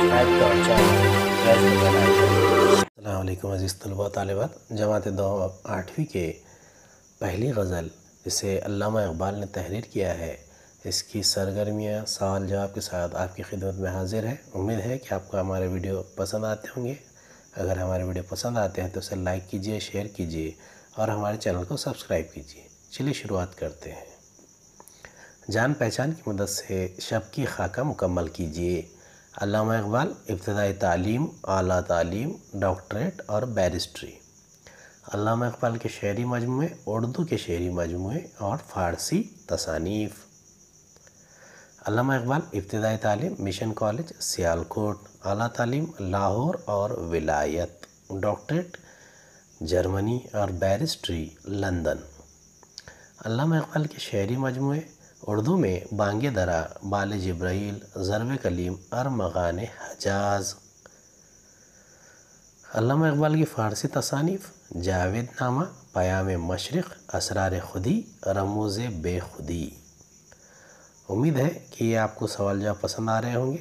subscribe अज़ीज़ तलबा तालबात जमात दो आठवीं के पहली गज़ल जिसे अल्लामा इकबाल ने तहरीर किया है इसकी सरगर्मियाँ सवाल जवाब के साथ आपकी खिदमत में हाजिर है उम्मीद है कि आपको हमारे वीडियो पसंद आते होंगे अगर हमारे वीडियो पसंद आते हैं तो उसे लाइक कीजिए शेयर कीजिए और हमारे चैनल को सब्सक्राइब कीजिए चलिए शुरुआत करते हैं जान पहचान की मदद से शब की खाका मुकम्मल कीजिए अलामा इकबाल इब्तदाई तालीम अली तालीम डॉक्टरेट और बैरिस्ट्री अलामा इकबाल के शहरी मजमू उर्दू के शहरी मजमू और फ़ारसी तसानीफ़ अलामा इकबाल इब्तदाई तालीम मिशन कॉलेज सियालकोट अली तालीम लाहौर और विलायत डॉक्टरेट जर्मनी और बैरिस्ट्री लंदन अलामा इकबाल के शहरी मजमू उर्दू में बांग दरा बाल जब्राइल ज़रब कलीम अर मगान हजाज इकबाल की फ़ारसी तसानीफ़ जावेद नामा पयाम मशरक़ असरार खुदी बे बेखुदी उम्मीद है कि ये आपको सवाल जवाब पसंद आ रहे होंगे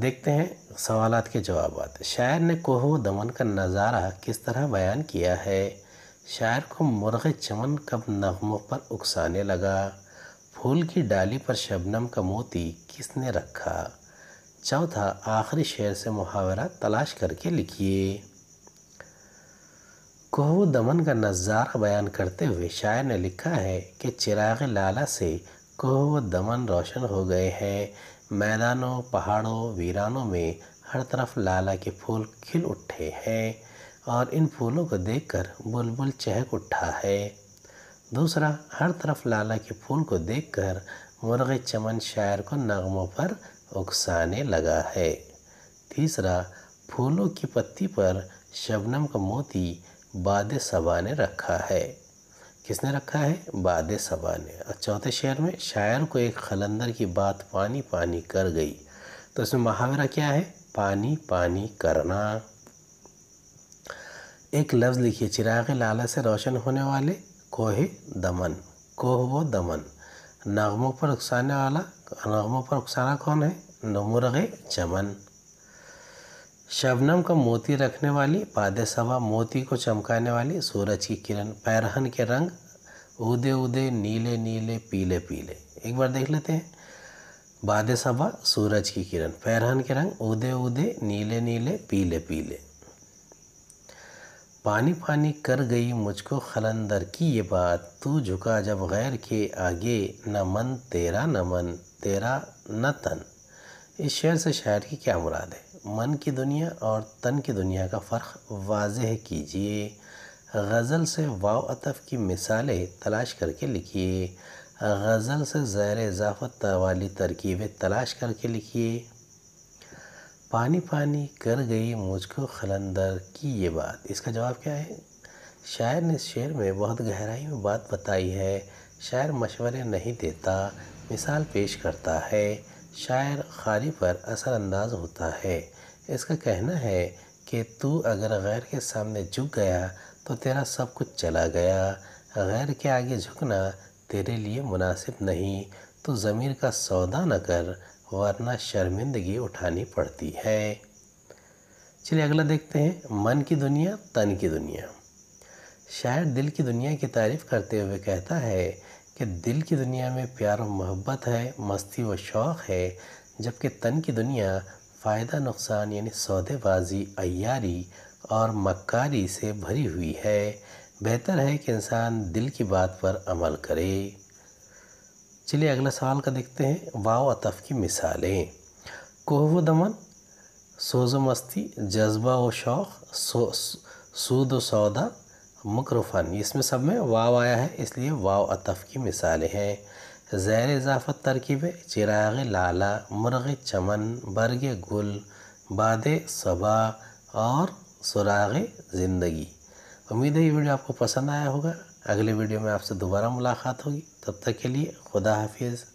देखते हैं सवाल के जवाब शायर ने कोह दमन का नज़ारा किस तरह बयान किया है शायर को मुर्ग चमन कब नगमों पर उकसाने लगा फूल की डाली पर शबनम का मोती किसने रखा चौथा आखिरी शेर से मुहावरा तलाश करके लिखिए कोहो दमन का नज़ारा बयान करते हुए शायर ने लिखा है कि चिराग लाला से कोहो दमन रोशन हो गए हैं मैदानों पहाड़ों वीरानों में हर तरफ लाला के फूल खिल उठे हैं और इन फूलों को देखकर बुलबुल चहक उठा है दूसरा हर तरफ लाला के फूल को देखकर मुर्ग चमन शायर को नगमों पर उकसाने लगा है तीसरा फूलों की पत्ती पर शबनम का मोती बाद सबा ने रखा है किसने रखा है बाद सबा ने और चौथे शेर में शायर को एक खलंदर की बात पानी पानी कर गई तो इसमें मुहावरा क्या है पानी पानी करना एक लफ्ज़ लिखिए चिराग लाला से रोशन होने वाले कोहे दमन कोह वो दमन नगमों पर उकसाने वाला नगमों पर उकसाना कौन है नमरग चमन शबनम का मोती रखने वाली सवा मोती को चमकाने वाली सूरज की किरण पैरहन के रंग उदे उदे नीले नीले पीले पीले एक बार देख लेते हैं बादे सभा सूरज की किरण पैरहन के रंग उदे उदे नीले नीले पीले पीले पानी पानी कर गई मुझको खलंदर की ये बात तू झुका जब गैर के आगे न मन तेरा न मन तेरा न तन इस शेर से शायर की क्या मुराद है मन की दुनिया और तन की दुनिया का फ़र्क वाजह कीजिए गज़ल से वाव अतफ़ की मिसालें तलाश करके लिखिए गज़ल से ज़ैर इजाफ़त वाली तरकीबें तलाश करके लिखिए पानी पानी कर गई मुझको खलंदर की ये बात इसका जवाब क्या है शायर ने शेर में बहुत गहराई में बात बताई है शायर मशवरे नहीं देता मिसाल पेश करता है शायर खारी पर असरानंदाज होता है इसका कहना है कि तू अगर गैर के सामने झुक गया तो तेरा सब कुछ चला गया गैर के आगे झुकना तेरे लिए मुनासिब नहीं तो ज़मीर का सौदा न कर वरना शर्मिंदगी उठानी पड़ती है चलिए अगला देखते हैं मन की दुनिया तन की दुनिया शायर दिल की दुनिया की तारीफ़ करते हुए कहता है कि दिल की दुनिया में प्यार और मोहब्बत है मस्ती व शौक़ है जबकि तन की दुनिया फ़ायदा नुकसान यानी सौदेबाजी अयारी और मक्कारी से भरी हुई है बेहतर है कि इंसान दिल की बात पर अमल करे चलिए अगला सवाल का देखते हैं वाव अतफ की मिसालें कोहव दमन सोज मस्ती जज्बा व शौक़ सो, सूद व सौदा मकर इसमें सब में वाव आया है इसलिए वाव अतफ की मिसालें हैं ज़ैर इजाफत तरकीब चिराग लाला मुर्ग चमन बर्ग गुल बाद सबा और सुराग ज़िंदगी उम्मीद है ये वीडियो आपको पसंद आया होगा अगले वीडियो में आपसे दोबारा मुलाकात होगी तब तक के लिए खुदा हाफिज़